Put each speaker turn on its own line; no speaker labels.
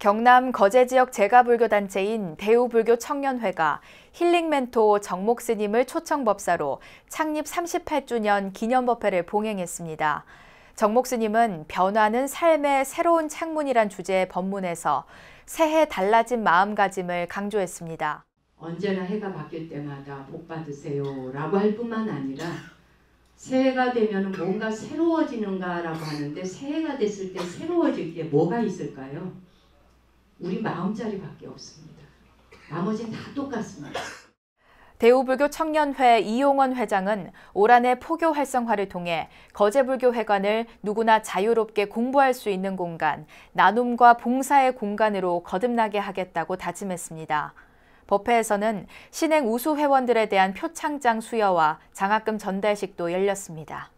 경남 거제 지역 재가불교 단체인 대우불교 청년회가 힐링 멘토 정목 스님을 초청 법사로 창립 38주년 기념법회를 봉행했습니다. 정목 스님은 변화는 삶의 새로운 창문이란 주제의 법문에서 새해 달라진 마음가짐을 강조했습니다.
언제나 해가 바뀔 때마다 복 받으세요라고 할 뿐만 아니라 새해가 되면 뭔가 새로워지는가라고 하는데 새해가 됐을 때 새로워질 게 뭐가 있을까요? 우리 마음자리밖에 없습니다. 나머지는 다 똑같습니다.
대우불교 청년회 이용원 회장은 올 한 해 포교 활성화를 통해 거제불교회관을 누구나 자유롭게 공부할 수 있는 공간, 나눔과 봉사의 공간으로 거듭나게 하겠다고 다짐했습니다. 법회에서는 신행 우수 회원들에 대한 표창장 수여와 장학금 전달식도 열렸습니다.